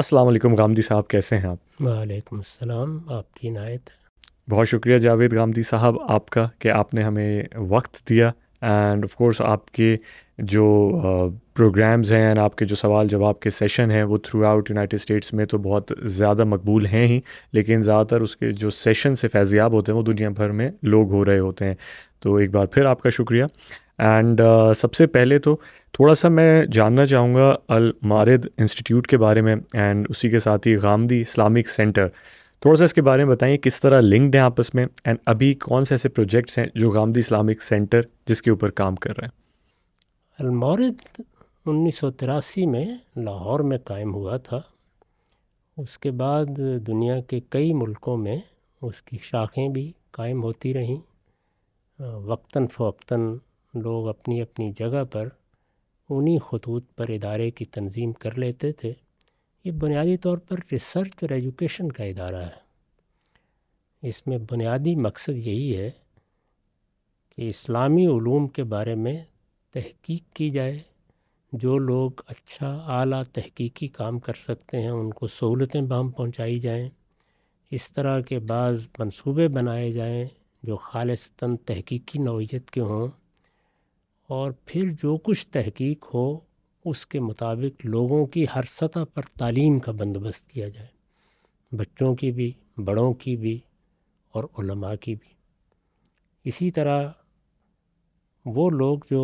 अस्सलाम वालेकुम गामदी साहब कैसे हैं आप वालेकुम अस्सलाम आपकी नायत बहुत शुक्रिया जावेद गामदी साहब आपका कि आपने हमें वक्त दिया एंड ऑफ कोर्स आपके जो प्रोग्राम्स हैं एंड आपके जो सवाल जवाब के सेशन हैं वो थ्रू आउट यूनाइटेड स्टेट्स में तो बहुत ज़्यादा मकबूल हैं ही लेकिन ज़्यादातर उसके जो सेशन से फैजियाब होते हैं वो दुनिया भर में लोग हो रहे होते हैं तो एक बार फिर आपका शुक्रिया एंड uh, सबसे पहले तो uh, थोड़ा सा मैं जानना चाहूँगा अल मारद इंस्टीट्यूट के बारे में एंड उसी के साथ ही गामदी इस्लामिक सेंटर थोड़ा सा इसके बारे में बताइए किस तरह लिंक्ड हैं आपस में एंड अभी कौन से ऐसे प्रोजेक्ट्स हैं जो गामदी इस्लामिक सेंटर जिसके ऊपर काम कर रहे हैं अलमारद उन्नीस में लाहौर में कायम हुआ था उसके बाद दुनिया के कई मुल्कों में उसकी शाखें भी कायम होती रहीं वक्ता फ़वक्ता लोग अपनी अपनी जगह पर उन्हीं खतूत पर इदारे की तंजीम कर लेते थे ये बुनियादी तौर पर रिसर्च और एजुकेशन का इदारा है इसमें बुनियादी मकसद यही है कि इस्लामी ूम के बारे में तहकीक की जाए जो लोग अच्छा आला तहकीकी काम कर सकते हैं उनको सहूलतें बहम पहुँचाई जाएँ इस तरह के बाज़ मनसूबे बनाए जाएँ जो खालसता तहकीकी नौीयत के हों और फिर जो कुछ तहकीक हो उसके मुताबिक लोगों की हर सतह पर तालीम का बंदोबस्त किया जाए बच्चों की भी बड़ों की भी और उलमा की भी इसी तरह वो लोग जो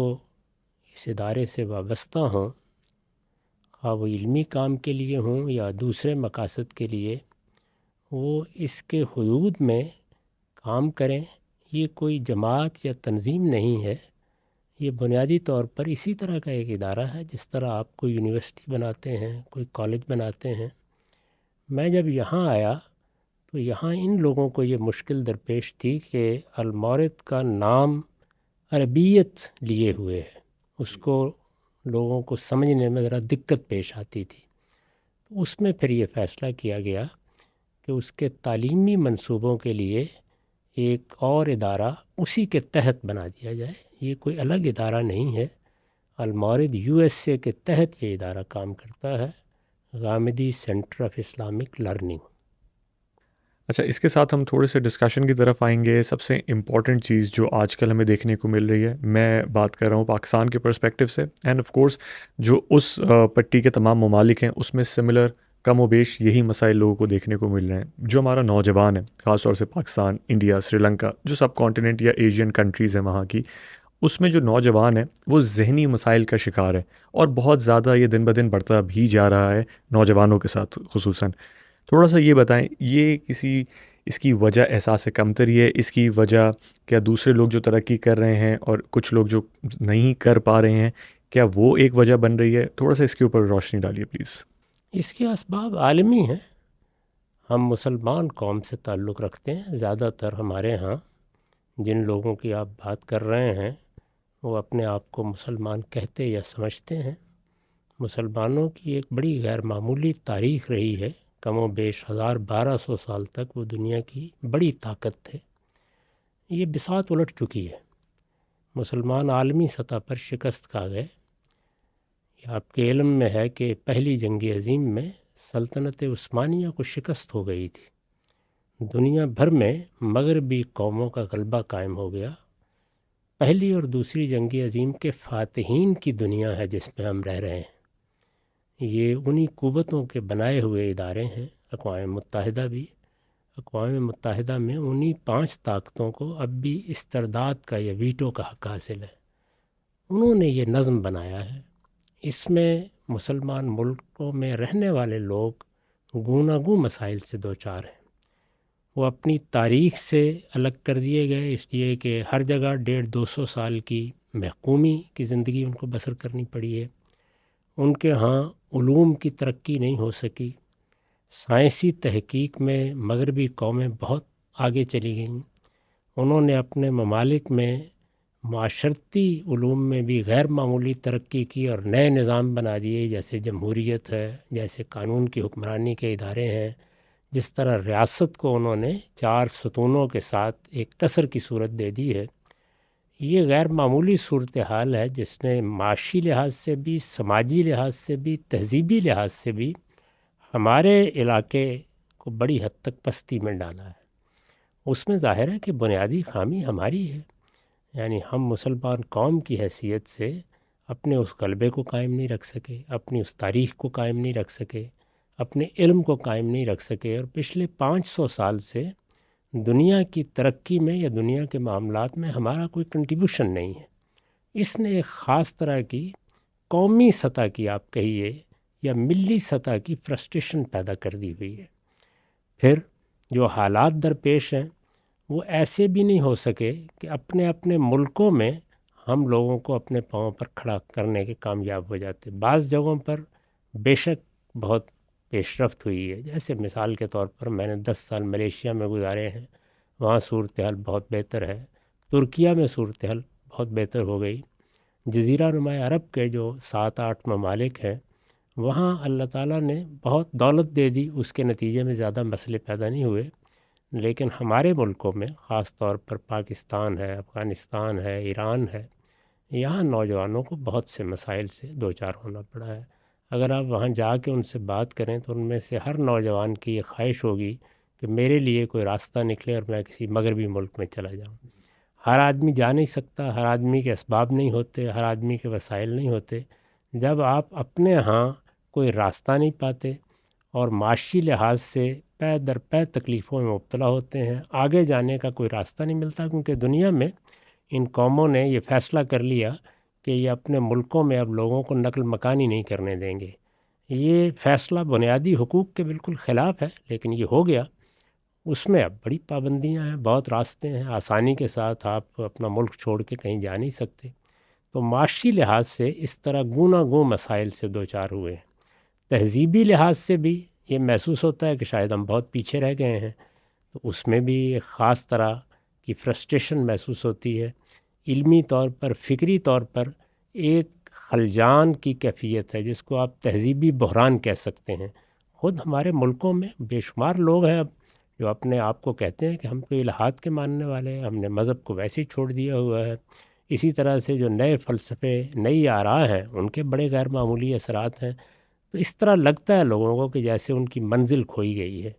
इस इदारे से वाबस्ता हों खा वो इल्मी काम के लिए हों या दूसरे मकासद के लिए वो इसके हदूद में काम करें ये कोई जमात या तंजीम नहीं है ये बुनियादी तौर पर इसी तरह का एक इदारा है जिस तरह आप कोई यूनिवर्सिटी बनाते हैं कोई कॉलेज बनाते हैं मैं जब यहाँ आया तो यहाँ इन लोगों को ये मुश्किल दरपेश थी कि अलमौरद का नाम अरबियत लिए हुए है उसको लोगों को समझने में ज़रा दिक्कत पेश आती थी तो उसमें फिर ये फ़ैसला किया गया कि उसके तालीमी मनसूबों के लिए एक और इदारा उसी के तहत बना दिया जाए ये कोई अलग इदारा नहीं है अलमारद यू एस ए के तहत ये इदारा काम करता है Ghamidi centre of Islamic learning अच्छा इसके साथ हम थोड़े से डिस्कशन की तरफ आएंगे सबसे इम्पॉर्टेंट चीज़ जो आजकल हमें देखने को मिल रही है मैं बात कर रहा हूँ पाकिस्तान के परस्पेक्टिव से एंड ऑफ कोर्स जो उस पट्टी के तमाम ममालिक हैं उसमें सिमिलर कम वेश यही मसाइल लोगों को देखने को मिल रहे हैं जो हमारा नौजवान है ख़ासतौर से पाकिस्तान इंडिया श्रीलंका जो सब कॉन्टीनेंट या एशियन कंट्रीज़ हैं वहाँ की उसमें जो नौजवान है वो जहनी मसाइल का शिकार है और बहुत ज़्यादा ये दिन ब दिन बढ़ता भी जा रहा है नौजवानों के साथ खसूस थोड़ा सा ये बताएं ये किसी इसकी वजह एहसास कमतरी है इसकी वजह क्या दूसरे लोग जो तरक्की कर रहे हैं और कुछ लोग जो नहीं कर पा रहे हैं क्या वो एक वजह बन रही है थोड़ा सा इसके ऊपर रोशनी डालिए प्लीज़ इसके इसबाब आलमी हैं हम मुसलमान कौम से ताल्लुक़ रखते हैं ज़्यादातर हमारे यहाँ जिन लोगों की आप बात कर रहे हैं वो अपने आप को मुसलमान कहते या समझते हैं मुसलमानों की एक बड़ी गैर मामूली तारीख रही है कमो बेश हज़ार बारह सौ साल तक वो दुनिया की बड़ी ताकत थे ये बिसात उलट चुकी है मुसलमान आलमी सतह पर शिकस्त खा गए आपके इलम में है कि पहली जंग अजीम में सल्तनत उस्मानिया को शिकस्त हो गई थी दुनिया भर में मगरबी कौमों का गलबा कायम हो गया पहली और दूसरी जंग अजीम के फ़ातहन की दुनिया है जिसमें हम रह रहे हैं ये उन्हीं कुतों के बनाए हुए इदारे हैं अकवा मुतहदा भी अकवा मुतहदा में उन्हीं पाँच ताकतों को अब भी इस्तरदाद का या वीटो का हक हासिल है उन्होंने ये नज़म बनाया है इसमें मुसलमान मुल्कों में रहने वाले लोग गूनागू मसाइल से दो चार हैं वो अपनी तारीख से अलग कर दिए गए इसलिए कि हर जगह डेढ़ दो सौ साल की महकूमी की ज़िंदगी उनको बसर करनी पड़ी है उनके यहाँ ूम की तरक्की नहीं हो सकी साइंसी तहकीक में मगरबी कौमें बहुत आगे चली गईं उन्होंने अपने ममालिक में माशरती ूम में भी गैर मामूली तरक्की की और नए निज़ाम बना दिए जैसे जमहूरीत है जैसे कानून की हुक्मरानी के इदारे हैं जिस तरह रियासत को उन्होंने चार सतूनों के साथ एक कसर की सूरत दे दी है ये गैर मामूली सूरत हाल है जिसने माशी लिहाज से भी समाजी लिहाज से भी तहज़ीबी लिहाज से भी हमारे इलाके को बड़ी हद तक पस्ती में डाला है उसमें ज़ाहिर है कि बुनियादी खामी हमारी है यानी हम मुसलमान कौम की हैसियत से अपने उस गलबे को कायम नहीं रख सके अपनी उस तारीख़ को कायम नहीं रख सके अपने इल्म को कायम नहीं रख सके और पिछले 500 साल से दुनिया की तरक्की में या दुनिया के मामला में हमारा कोई कंट्रीब्यूशन नहीं है इसने एक ख़ास तरह की कौमी सतह की आप कहिए या मिली सतह की फ्रस्ट्रेशन पैदा कर दी हुई है फिर जो हालात दरपेश हैं वो ऐसे भी नहीं हो सके कि अपने अपने मुल्कों में हम लोगों को अपने पाँव पर खड़ा करने के कामयाब हो जाते बाज़ जगहों पर बेशक बहुत पेशरफ तो हुई है जैसे मिसाल के तौर पर मैंने दस साल मलेशिया में गुजारे हैं वहाँ सूरत हाल बहुत बेहतर है तुर्किया में सूरत हाल बहुत बेहतर हो गई जजीरा नुमा अरब के जो सात आठ ममालिक हैं वहाँ अल्लाह ताला ने बहुत दौलत दे दी उसके नतीजे में ज़्यादा मसले पैदा नहीं हुए लेकिन हमारे मुल्कों में ख़ास तौर पर पाकिस्तान है अफ़गानिस्तान है ईरान है यहाँ नौजवानों को बहुत से मसाइल से दो चार होना पड़ा है अगर आप वहाँ जा कर उनसे बात करें तो उनमें से हर नौजवान की ये ख्वाहिश होगी कि मेरे लिए कोई रास्ता निकले और मैं किसी मगरबी मुल्क में चला जाऊँ हर आदमी जा नहीं सकता हर आदमी के इसबाब नहीं होते हर आदमी के वसाइल नहीं होते जब आप अपने यहाँ कोई रास्ता नहीं पाते और माशी लिहाज से पै दर पै तकलीफ़ों में मुबतला होते हैं आगे जाने का कोई रास्ता नहीं मिलता क्योंकि दुनिया में इन कौमों ने ये फ़ैसला कर लिया कि ये अपने मुल्कों में अब लोगों को नकल मकानी नहीं करने देंगे ये फ़ैसला बुनियादी हकूक़ के बिल्कुल ख़िलाफ़ है लेकिन ये हो गया उसमें अब बड़ी पाबंदियाँ हैं बहुत रास्ते हैं आसानी के साथ आप अपना मुल्क छोड़ के कहीं जा नहीं सकते तो माशी लिहाज से इस तरह गुना गो मसाइल से दो चार हुए हैं तहजीबी लिहाज से भी ये महसूस होता है कि शायद हम बहुत पीछे रह गए हैं तो उसमें भी एक ख़ास तरह की फ्रस्ट्रेशन महसूस होती है इल्मी तौर पर फ़िक्री तौर पर एक खलजान की कैफियत है जिसको आप तहजीबी बहरान कह सकते हैं ख़ुद हमारे मुल्कों में बेशुमार लोग हैं अब जो अपने आप को कहते हैं कि हम तो इलाहात के मानने वाले हैं हमने मज़हब को वैसे ही छोड़ दिया हुआ है इसी तरह से जो नए फ़लसफ़े नई आरा हैं उनके बड़े गैर मामूली असरात हैं तो इस तरह लगता है लोगों को कि जैसे उनकी मंजिल खोई गई है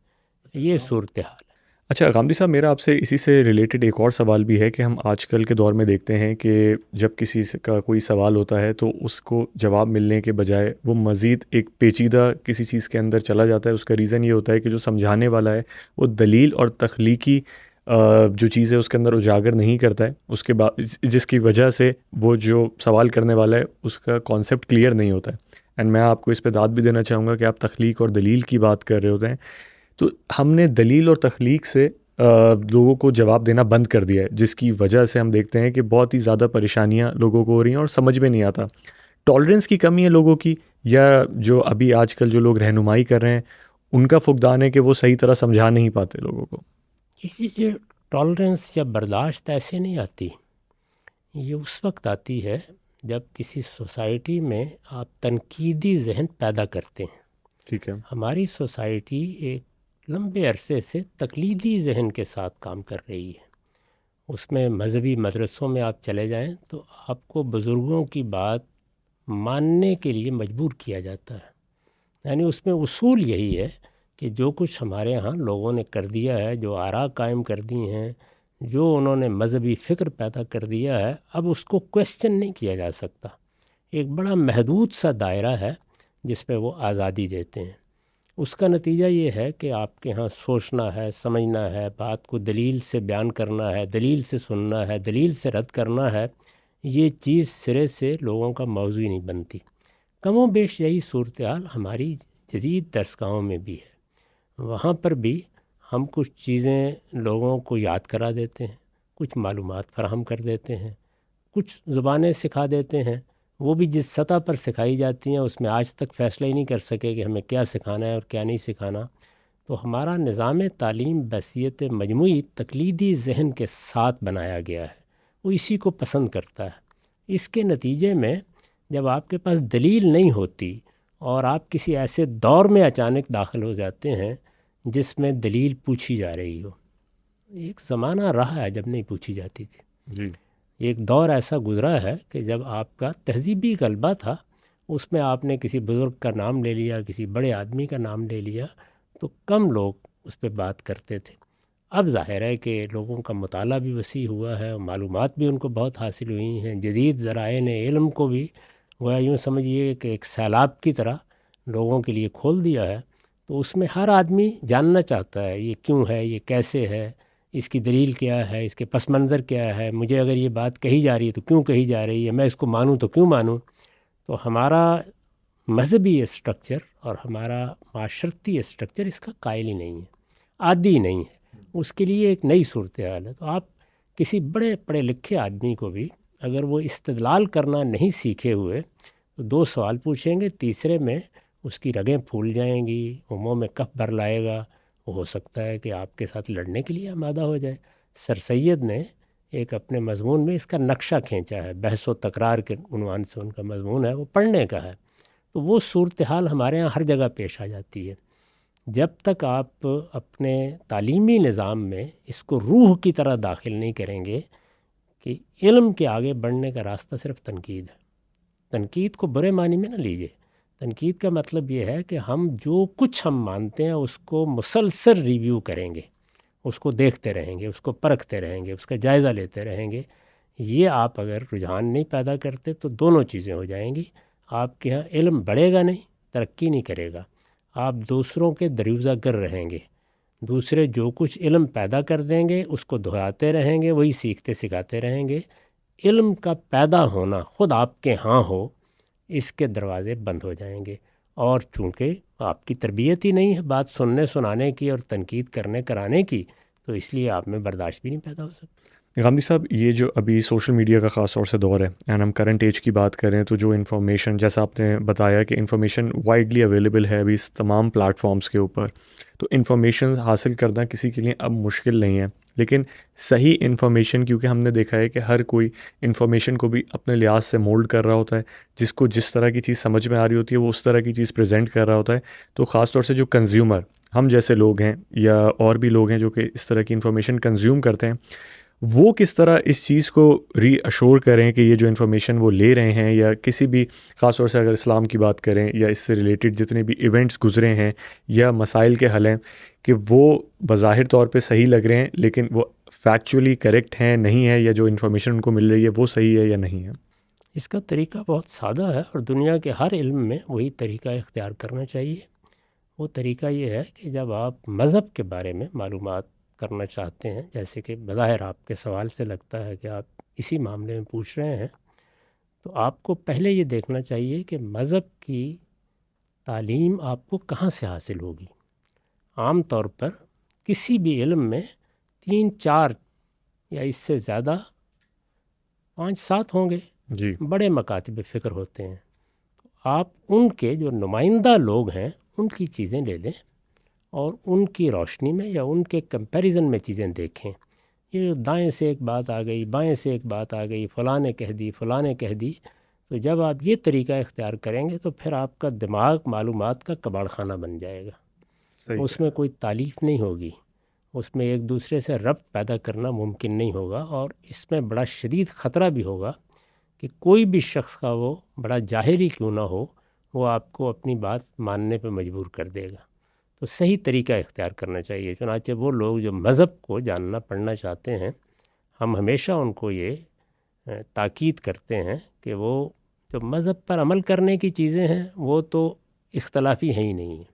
ये अच्छा। सूरत हाल अच्छा गांधी साहब मेरा आपसे इसी से रिलेटेड एक और सवाल भी है कि हम आजकल के दौर में देखते हैं कि जब किसी का कोई सवाल होता है तो उसको जवाब मिलने के बजाय वो मज़ीद एक पेचीदा किसी चीज़ के अंदर चला जाता है उसका रीज़न ये होता है कि जो समझाने वाला है वो दलील और तख्लीकी जो चीज़ है उसके अंदर उजागर नहीं करता है उसके बाद जिसकी वजह से वो जो सवाल करने वाला है उसका कॉन्सेप्ट क्लियर नहीं होता है एंड मैं आपको इस पर दाद भी देना चाहूँगा कि आप तख्लीक और दलील की बात कर रहे होते हैं तो हमने दलील और तख्लीक से लोगों को जवाब देना बंद कर दिया है जिसकी वजह से हम देखते हैं कि बहुत ही ज़्यादा परेशानियाँ लोगों को हो रही हैं और समझ में नहीं आता टॉलरेंस की कमी है लोगों की या जो अभी आजकल जो लोग रहनुमाई कर रहे हैं उनका फुकदान है कि वो सही तरह समझा नहीं पाते लोगों को ये ये टॉलरेंस या बर्दाश्त ऐसे नहीं आती ये उस वक्त आती है जब किसी सोसाइटी में आप तनकीदी जहन पैदा करते हैं ठीक है हमारी सोसाइटी एक लंबे अरसे से तकलीदी जहन के साथ काम कर रही है उसमें मज़हबी मदरसों में आप चले जाएं तो आपको बुज़ुर्गों की बात मानने के लिए मजबूर किया जाता है यानी उसमें उसूल यही है कि जो कुछ हमारे यहाँ लोगों ने कर दिया है जो आरा कायम कर दी हैं जो उन्होंने मजहबी फ़िक्र पैदा कर दिया है अब उसको क्वेश्चन नहीं किया जा सकता एक बड़ा महदूद सा दायरा है जिस पर वो आज़ादी देते हैं उसका नतीजा ये है कि आपके यहाँ सोचना है समझना है बात को दलील से बयान करना है दलील से सुनना है दलील से रद्द करना है ये चीज़ सिरे से लोगों का मौजू नहीं बनती कमों बेश यही सूरत हाल हमारी जदीद दरसगाहों में भी है वहाँ पर भी हम कुछ चीज़ें लोगों को याद करा देते हैं कुछ मालूम फ़राहम कर देते हैं कुछ ज़ुबानें सिखा देते हैं वो भी जिस सतह पर सिखाई जाती हैं उसमें आज तक फ़ैसला ही नहीं कर सके कि हमें क्या सिखाना है और क्या नहीं सिखाना तो हमारा निज़ाम तालीम बसीत मजमू तकलीदी जहन के साथ बनाया गया है वो इसी को पसंद करता है इसके नतीजे में जब आपके पास दलील नहीं होती और आप किसी ऐसे दौर में अचानक दाखिल हो जाते हैं जिसमें दलील पूछी जा रही हो एक ज़माना रहा है जब नहीं पूछी जाती थी एक दौर ऐसा गुज़रा है कि जब आपका तहजीबी गलबा था उसमें आपने किसी बुज़ुर्ग का नाम ले लिया किसी बड़े आदमी का नाम ले लिया तो कम लोग उस पर बात करते थे अब जाहिर है कि लोगों का मताल भी वसी हुआ है मालूम भी उनको बहुत हासिल हुई हैं जदीद ज़राए ने इल्म को भी वह यूँ समझिए कि एक सैलाब की तरह लोगों के लिए खोल दिया है तो उसमें हर आदमी जानना चाहता है ये क्यों है ये कैसे है इसकी दलील क्या है इसके पस मंज़र क्या है मुझे अगर ये बात कही जा रही है तो क्यों कही जा रही है मैं इसको मानूँ तो क्यों मानूँ तो हमारा मजहबी इस्ट्रक्चर और हमारा माशरती इस्ट्रक्चर इसका कायल ही नहीं है आदि नहीं है उसके लिए एक नई सूरत हाल है तो आप किसी बड़े पढ़े लिखे आदमी को भी अगर वो इस्तलाल करना नहीं सीखे हुए तो दो सवाल पूछेंगे तीसरे में उसकी रगें फूल जाएंगी वो मुँह में कफ भर लाएगा हो सकता है कि आपके साथ लड़ने के लिए आमादा हो जाए सर सैद ने एक अपने मजमून में इसका नक्शा खींचा है बहस व तकरार के उनवान से उनका मजमून है वो पढ़ने का है तो वो सूरत हाल हमारे यहाँ हर जगह पेश आ जाती है जब तक आप अपने तालीमी निज़ाम में इसको रूह की तरह दाखिल नहीं करेंगे कि इल्म के आगे बढ़ने का रास्ता सिर्फ तनकीद है तनकीद को बुरे मानी में ना लीजिए तनकीद का मतलब ये है कि हम जो कुछ हम मानते हैं उसको मुसलसल रिव्यू करेंगे उसको देखते रहेंगे उसको परखते रहेंगे उसका जायज़ा लेते रहेंगे ये आप अगर रुझान नहीं पैदा करते तो दोनों चीज़ें हो जाएंगी आपके यहाँ इल्म बढ़ेगा नहीं तरक्की नहीं करेगा आप दूसरों के दरवज़ा कर रहेंगे दूसरे जो कुछ इल्म पैदा कर देंगे उसको दोहराते रहेंगे वही सीखते सिखाते रहेंगे इल्म का पैदा होना ख़ुद आपके यहाँ हो इसके दरवाज़े बंद हो जाएंगे और चूँकि आपकी तरबियत ही नहीं है बात सुनने सुनाने की और तनकीद करने कराने की तो इसलिए आप में बर्दाश्त भी नहीं पैदा हो सकती गांधी साहब ये जो अभी सोशल मीडिया का ख़ास तौर से दौर है एंड हम करंट एज की बात करें तो जो इन्फॉर्मेशन जैसा आपने बताया कि इन्फॉर्मेशन वाइडली अवेलेबल है अभी इस तमाम प्लेटफॉर्म्स के ऊपर तो इन्फॉर्मेशन हासिल करना किसी के लिए अब मुश्किल नहीं है लेकिन सही इन्फॉर्मेशन क्योंकि हमने देखा है कि हर कोई इन्फॉर्मेशन को भी अपने लिहाज से मोल्ड कर रहा होता है जिसको जिस तरह की चीज़ समझ में आ रही होती है वो उस तरह की चीज़ प्रेजेंट कर रहा होता है तो ख़ास तौर से जो कंज्यूमर हम जैसे लोग हैं या और भी लोग हैं जो कि इस तरह की इन्फॉर्मेशन कंज्यूम करते हैं वो किस तरह इस चीज़ को रीअशोर करें कि ये जो इन्फॉर्मेशन वो ले रहे हैं या किसी भी ख़ास तौर से अगर इस्लाम की बात करें या इससे रिलेटेड जितने भी इवेंट्स गुजरे हैं या मसाइल के हल हैं कि वो बज़ाहिर तौर पे सही लग रहे हैं लेकिन वो फैक्चुअली करेक्ट हैं नहीं है या जो इन्फॉर्मेशन उनको मिल रही है वो सही है या नहीं है इसका तरीका बहुत सादा है और दुनिया के हर इल्म में वही तरीका इख्तियार करना चाहिए वो तरीका ये है कि जब आप मज़हब के बारे में मालूम करना चाहते हैं जैसे कि बज़ाहिर आपके सवाल से लगता है कि आप इसी मामले में पूछ रहे हैं तो आपको पहले ये देखना चाहिए कि मज़हब की तालीम आपको कहाँ से हासिल होगी आम तौर पर किसी भी इल्म में तीन चार या इससे ज़्यादा पाँच सात होंगे जी बड़े मकातब फ़िक्र होते हैं आप उनके जो नुमाइंदा लोग हैं उनकी चीज़ें ले लें और उनकी रोशनी में या उनके कंपैरिजन में चीज़ें देखें ये दाएं से एक बात आ गई बाएं से एक बात आ गई फलाने कह दी फलाने कह दी तो जब आप ये तरीका इख्तियार करेंगे तो फिर आपका दिमाग मालूम का कबाड़ खाना बन जाएगा उसमें कोई तालीफ नहीं होगी उसमें एक दूसरे से रब्त पैदा करना मुमकिन नहीं होगा और इसमें बड़ा शदीद ख़तरा भी होगा कि कोई भी शख्स का वो बड़ा जाहिर ही क्यों ना हो वो आपको अपनी बात मानने पर मजबूर कर देगा तो सही तरीका इख्तियार करना चाहिए चुनाचे वो लोग जो मज़हब को जानना पढ़ना चाहते हैं हम हमेशा उनको ये ताक़द करते हैं कि वो जो मज़हब पर अमल करने की चीज़ें हैं वो तो इख्तलाफी है ही नहीं है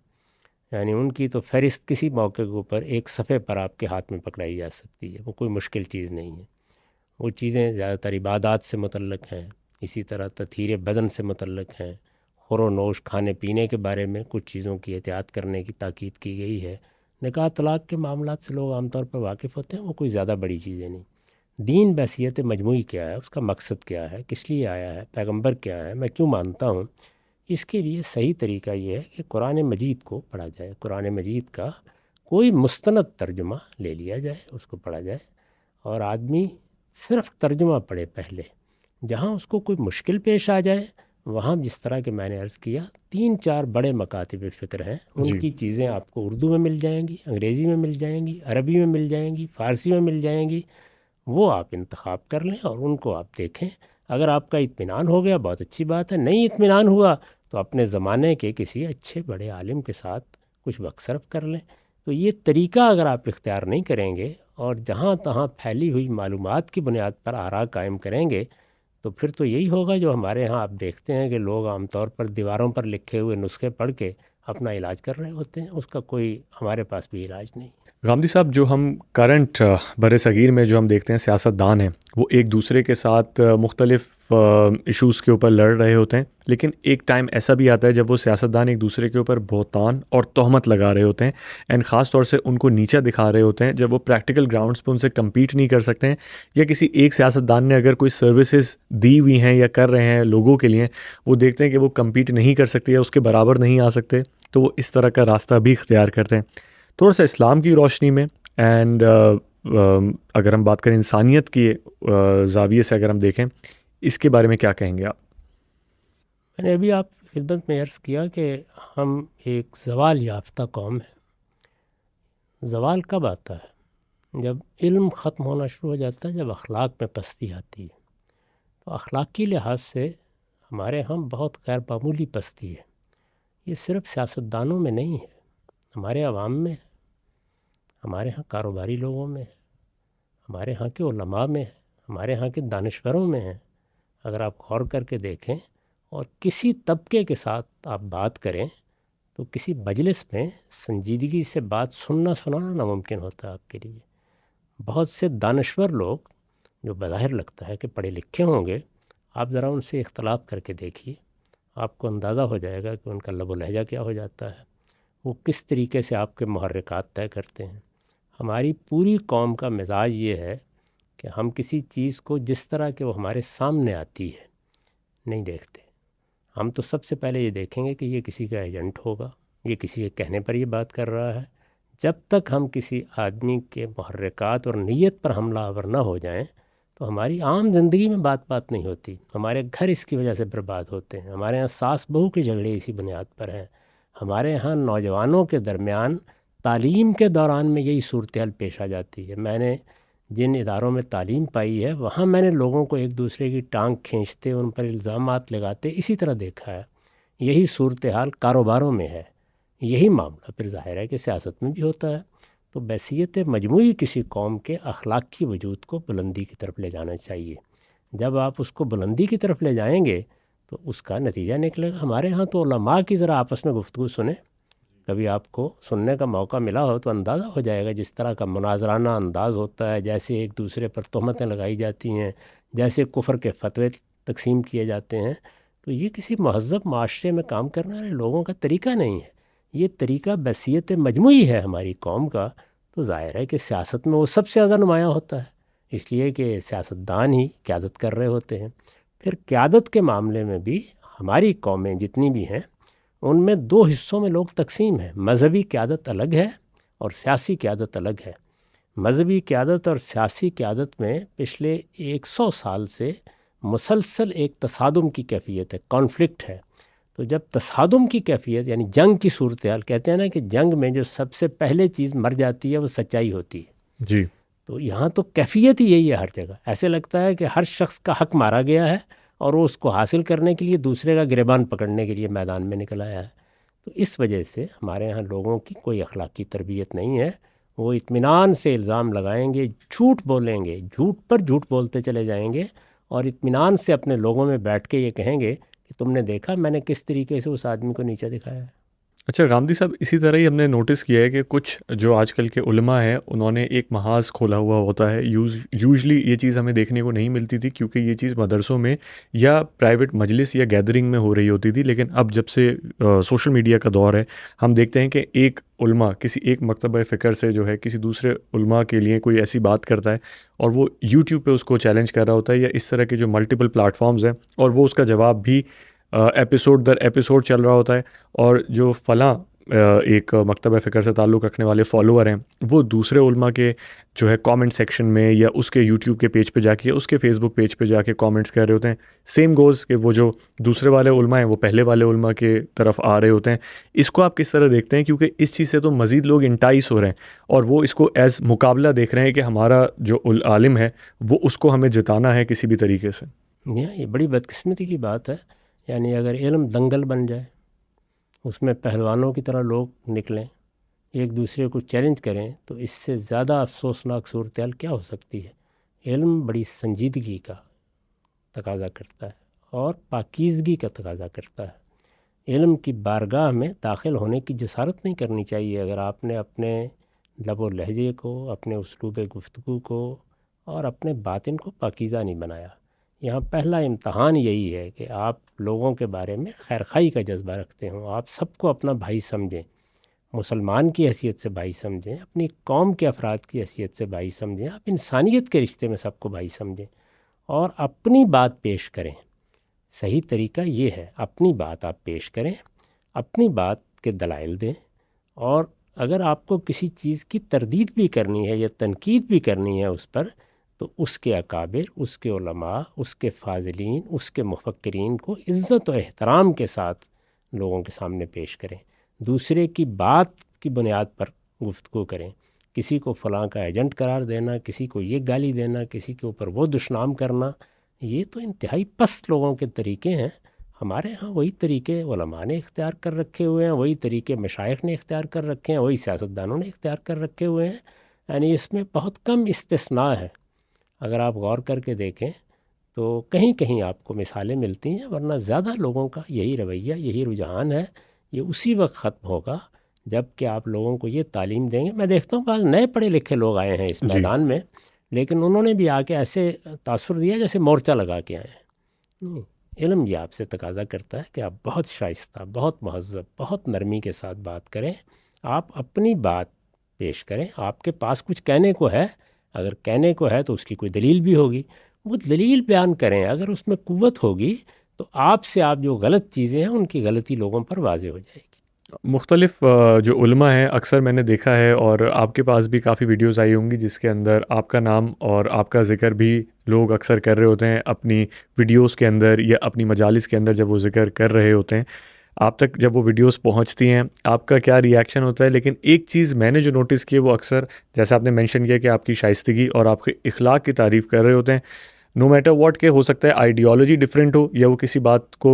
यानी उनकी तो फहरिस्त किसी मौके के ऊपर एक सफ़े पर आपके हाथ में पकड़ाई जा सकती है वो कोई मुश्किल चीज़ नहीं है वो चीज़ें ज़्यादातर इबादत से मुतलक हैं इसी तरह तथीर बदन से मुतलक हैं खरोनोश खाने पीने के बारे में कुछ चीज़ों की एहतियात करने की ताकीद की गई है निका तलाक के मामला से लोग आमतौर पर वाकिफ़ होते हैं वो कोई ज़्यादा बड़ी चीज़ें नहीं दीन बैसीत मजमू क्या है उसका मकसद क्या है किस लिए आया है पैगम्बर क्या है मैं क्यों मानता हूँ इसके लिए सही तरीका ये है कि कुरान मजीद को पढ़ा जाए कुरान मजीद का कोई मुस्तंद तर्जुमा ले लिया जाए उसको पढ़ा जाए और आदमी सिर्फ तर्जुमा पढ़े पहले जहाँ उसको कोई मुश्किल पेश आ जाए वहाँ जिस तरह के मैंने अर्ज़ किया तीन चार बड़े मकातब फ़िक्र हैं उनकी चीज़ें आपको उर्दू में मिल जाएंगी अंग्रेज़ी में मिल जाएंगी अरबी में मिल जाएंगी फ़ारसी में मिल जाएंगी वो आप इंतखब कर लें और उनको आप देखें अगर आपका इतमान हो गया बहुत अच्छी बात है नहीं इतमान हुआ तो अपने ज़माने के किसी अच्छे बड़े आलिम के साथ कुछ बक्सरफ कर लें तो ये तरीका अगर आप इख्तियार नहीं करेंगे और जहाँ तहाँ फैली हुई मालूम की बुनियाद पर आरा कायम करेंगे तो फिर तो यही होगा जो हमारे यहाँ आप देखते हैं कि लोग आमतौर पर दीवारों पर लिखे हुए नुस्खे पढ़ के अपना इलाज कर रहे होते हैं उसका कोई हमारे पास भी इलाज नहीं गांधी साहब जो हम करंट बर सग़ीर में जो हम देखते हैं सियासतदान हैं वो एक दूसरे के साथ मुख्तलिफ इश्यूज़ के ऊपर लड़ रहे होते हैं लेकिन एक टाइम ऐसा भी आता है जब वो सियासतदान एक दूसरे के ऊपर बहुतान और तहमत लगा रहे होते हैं एंड ख़ास तौर से उनको नीचा दिखा रहे होते हैं जब वो प्रैक्टिकल ग्राउंड्स पे उनसे कम्पीट नहीं कर सकते हैं या किसी एक सियासतदान ने अगर कोई सर्विसेज दी हुई हैं या कर रहे हैं लोगों के लिए वो देखते हैं कि वो कम्पीट नहीं कर सकते या उसके बराबर नहीं आ सकते तो वो इस तरह का रास्ता भी इख्तियार करते हैं थोड़ा सा इस्लाम की रोशनी में एंड uh, um, अगर हम बात करें इंसानियत की uh, जाविये से अगर हम देखें इसके बारे में क्या कहेंगे आप मैंने अभी आप खिदमत में अर्ज़ किया कि हम एक जवाल याफ्ता कौम है जवाल कब आता है जब इल्म ख़त्म होना शुरू हो जाता है जब अखलाक में पस्ती आती है तो अखलाकी लिहाज से हमारे यहाँ बहुत गैर मामूली पस्ती है ये सिर्फ सियासतदानों में नहीं है हमारे आवाम में है हमारे यहाँ कारोबारी लोगों में है हमारे यहाँ के उलमा में है हमारे यहाँ के दानश्वरों में हैं अगर आप गौर करके देखें और किसी तबके के साथ आप बात करें तो किसी बजलिस में संजीदगी से बात सुनना सुनाना नामुमकिन होता है आपके लिए बहुत से दानश्वर लोग जो बाहिर लगता है कि पढ़े लिखे होंगे आप ज़रा उनसे इख्तलाफ करके देखिए आपको अंदाज़ा हो जाएगा कि उनका लब लहजा क्या हो जाता है वो किस तरीके से आपके महरक़ात तय करते हैं हमारी पूरी कौम का मिजाज ये है कि हम किसी चीज़ को जिस तरह के वो हमारे सामने आती है नहीं देखते हम तो सबसे पहले ये देखेंगे कि ये किसी का एजेंट होगा ये किसी के कहने पर ये बात कर रहा है जब तक हम किसी आदमी के महरक़ात और नीयत पर हमला आवर ना हो जाएं तो हमारी आम ज़िंदगी में बात बात नहीं होती हमारे घर इसकी वजह से बर्बाद होते हैं हमारे यहाँ सास बहू के झगड़े इसी बुनियाद पर हैं हमारे यहाँ नौजवानों के दरमियान तालीम के दौरान में यही सूरत हाल पेश आ जाती है मैंने जिन इदारों में तालीम पाई है वहाँ मैंने लोगों को एक दूसरे की टांग खींचते उन पर इल्ज़ाम लगाते इसी तरह देखा है यही सूरत हाल कारोबारों में है यही मामला फिर ज़ाहिर है कि सियासत में भी होता है तो बैसीत मजमू किसी कौम के अखलाक की वजूद को बुलंदी की तरफ ले जाना चाहिए जब आप उसको बुलंदी की तरफ ले जाएँगे तो उसका नतीजा निकलेगा हमारे यहाँ तो लमा की ज़रा आपस में गुफ्तु सुने कभी आपको सुनने का मौका मिला हो तो अंदाज़ा हो जाएगा जिस तरह का मुनाजराना अंदाज होता है जैसे एक दूसरे पर तहमतें लगाई जाती हैं जैसे कुफर के फतवे तकसीम किए जाते हैं तो ये किसी महजब माशरे में काम करने वाले लोगों का तरीका नहीं है ये तरीका बसीत मजमू है हमारी कौम का तो ज़ाहिर है कि सियासत में वो सबसे ज़्यादा नुमायाँ होता है इसलिए कि सियासतदान ही क्यादत कर रहे होते हैं फिर क्यादत के मामले में भी हमारी कौमें जितनी भी हैं उनमें दो हिस्सों में लोग तकसीम हैं मजहबी क्यादत अलग है और सियासी क्यादत अलग है मजहबी क्यादत और सियासी क्यादत में पिछले 100 साल से मुसलसल एक तसादम की कैफियत है कॉन्फ्लिक्ट है तो जब तसादम की कैफियत यानी जंग की सूरत हाल कहते हैं ना कि जंग में जो सबसे पहले चीज़ मर जाती है वो सच्चाई होती है जी तो यहाँ तो कैफियत ही यही है हर जगह ऐसे लगता है कि हर शख्स का हक मारा गया है और वो उसको हासिल करने के लिए दूसरे का गिरबान पकड़ने के लिए मैदान में निकल आया है तो इस वजह से हमारे यहाँ लोगों की कोई अखलाक तरबियत नहीं है वो इतमान से इल्ज़ाम लगाएंगे झूठ बोलेंगे झूठ पर झूठ बोलते चले जाएंगे और इतमान से अपने लोगों में बैठ के ये कहेंगे कि तुमने देखा मैंने किस तरीके से उस आदमी को नीचे दिखाया है अच्छा गांधी साहब इसी तरह ही हमने नोटिस किया है कि कुछ जो आजकल के उलमा हैं उन्होंने एक महाज खोला हुआ होता है यूज यूजली ये चीज़ हमें देखने को नहीं मिलती थी क्योंकि ये चीज़ मदरसों में या प्राइवेट मजलिस या गैदरिंग में हो रही होती थी लेकिन अब जब से आ, सोशल मीडिया का दौर है हम देखते हैं कि एक उलमा किसी एक मकतब फ़िक्र से जो है किसी दूसरे उलमा के लिए कोई ऐसी बात करता है और वो यूट्यूब पर उसको चैलेंज कर रहा होता है या इस तरह के जो मल्टीपल प्लेटफॉर्म्स हैं और वो उसका जवाब भी एपिसोड दर एपिसोड चल रहा होता है और जो फला एक मकतब फ़िक्र से ताल्लुक़ रखने वाले फॉलोअर हैं वो दूसरे उलमा के जो है कमेंट सेक्शन में या उसके यूट्यूब के पेज पे जाके या उसके फेसबुक पेज पे जाके कमेंट्स कर रहे होते हैं सेम गोज़ के वो जो दूसरे वाले उलमा हैं वो पहले वाले उलमा के तरफ आ रहे होते हैं इसको आप किस तरह देखते हैं क्योंकि इस चीज़ से तो मज़ीद लोग इंटाइस हो रहे हैं और वो इसको एज़ मुकाबला देख रहे हैं कि हमारा जो आलिम है वो उसको हमें जिताना है किसी भी तरीके से ये बड़ी बदकस्मती की बात है यानी अगर इल्म दंगल बन जाए उसमें पहलवानों की तरह लोग निकलें एक दूसरे को चैलेंज करें तो इससे ज़्यादा अफसोसनाक सूरत क्या हो सकती है इल्म बड़ी संजीदगी का तकाजा करता है और पाकिजगी का तकाजा करता है इल्म की बारगाह में दाखिल होने की जसारत नहीं करनी चाहिए अगर आपने अपने लब लहजे को अपने उसलूब गुफ्तु को और अपने बातिन को पाकिज़ा नहीं बनाया यहाँ पहला इम्तहान यही है कि आप लोगों के बारे में खैरखाई का जज्बा रखते हों आप सबको अपना भाई समझें मुसलमान की हैसियत से भाई समझें अपनी कौम के अफराद की हैसियत से भाई समझें आप इंसानियत के रिश्ते में सबको भाई समझें और अपनी बात पेश करें सही तरीका ये है अपनी बात आप पेश करें अपनी बात के दलाइल दें और अगर आपको किसी चीज़ की तरदीद भी करनी है या तनकीद भी करनी है उस पर तो उसके अकाबिर उसके उलमा उसके फाजलिन उसके मुफक्रीन को इज़्ज़त और एहतराम के साथ लोगों के सामने पेश करें दूसरे की बात की बुनियाद पर गुफ्तु करें किसी को फ़लाँ का एजेंट करार देना किसी को ये गाली देना किसी के ऊपर वो दुश्नाम करना ये तो इंतहाई पस्त लोगों के तरीके हैं हमारे यहाँ वही तरीके वलमा ने इख्तियार कर रखे हुए हैं वही तरीके मशाइ ने इख्तियार कर रखे हैं वही सियासतदानों ने इख्तियार कर रखे हुए हैं यानी इसमें बहुत कम इस्तना है अगर आप गौर करके देखें तो कहीं कहीं आपको मिसालें मिलती हैं वरना ज़्यादा लोगों का यही रवैया यही रुझान है ये उसी वक्त ख़त्म होगा जबकि आप लोगों को ये तालीम देंगे मैं देखता हूँ बाद नए पढ़े लिखे लोग आए हैं इस मैदान में लेकिन उन्होंने भी आके ऐसे तासर दिया जैसे मोर्चा लगा के आए इलम यह आपसे तकाजा करता है कि आप बहुत शाइस्ता बहुत महजब बहुत नरमी के साथ बात करें आप अपनी बात पेश करें आपके पास कुछ कहने को है अगर कहने को है तो उसकी कोई दलील भी होगी वो दलील बयान करें अगर उसमें कुत होगी तो आपसे आप जो गलत चीज़ें हैं उनकी गलती लोगों पर वाजे हो जाएगी मुख्तलिफ जो उलमा है अक्सर मैंने देखा है और आपके पास भी काफ़ी वीडियोस आई होंगी जिसके अंदर आपका नाम और आपका ज़िक्र भी लोग अक्सर कर रहे होते हैं अपनी वीडियोस के अंदर या अपनी मजालिस के अंदर जब वो ज़िक्र कर रहे होते हैं आप तक जब वो वीडियोस पहुंचती हैं आपका क्या रिएक्शन होता है लेकिन एक चीज़ मैंने जो नोटिस की है वो अक्सर जैसे आपने मेंशन किया कि आपकी शाइस्तगी और आपके इखलाक की तारीफ़ कर रहे होते हैं नो मैटर वॉट के हो सकता है आइडियोलॉजी डिफरेंट हो या वो किसी बात को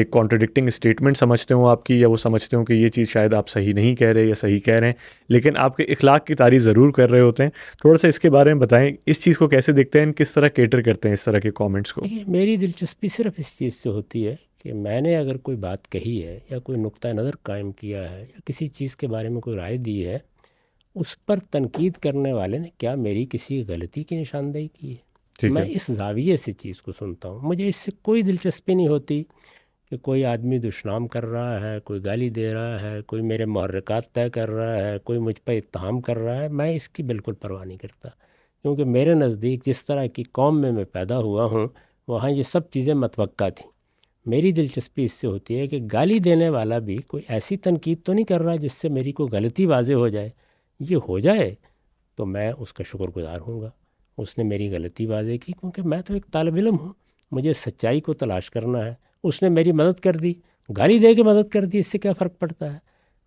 एक कॉन्ट्रडिक्टिंग स्टेटमेंट समझते हो आपकी या वो समझते हो कि ये चीज़ शायद आप सही नहीं कह रहे या सही कह रहे हैं लेकिन आपके इखलाक की तारीफ ज़रूर कर रहे होते हैं थोड़ा सा इसके बारे में बताएं इस चीज़ को कैसे देखते हैं किस तरह केटर करते हैं इस तरह के कॉमेंट्स को मेरी दिलचस्पी सिर्फ इस चीज़ से होती है कि मैंने अगर कोई बात कही है या कोई नुक़ नज़र कायम किया है या किसी चीज़ के बारे में कोई राय दी है उस पर तनकीद करने वाले ने क्या मेरी किसी गलती की निशानदेही की है मैं है। इस जाविये से चीज़ को सुनता हूँ मुझे इससे कोई दिलचस्पी नहीं होती कि कोई आदमी दुशनाम कर रहा है कोई गाली दे रहा है कोई मेरे महरक़ात तय कर रहा है कोई मुझ पर इतहाम कर रहा है मैं इसकी बिल्कुल परवाह नहीं करता क्योंकि मेरे नज़दीक जिस तरह की कौम में मैं पैदा हुआ हूँ वहाँ ये सब चीज़ें मतवक़ा थी मेरी दिलचस्पी इससे होती है कि गाली देने वाला भी कोई ऐसी तनकीद तो नहीं कर रहा जिससे मेरी कोई गलती वाजे हो जाए ये हो जाए तो मैं उसका शुक्रगुजार हूँगा उसने मेरी गलती वाजे की क्योंकि मैं तो एक तालब इलम हूँ मुझे सच्चाई को तलाश करना है उसने मेरी मदद कर दी गाली दे के मदद कर दी इससे क्या फ़र्क पड़ता है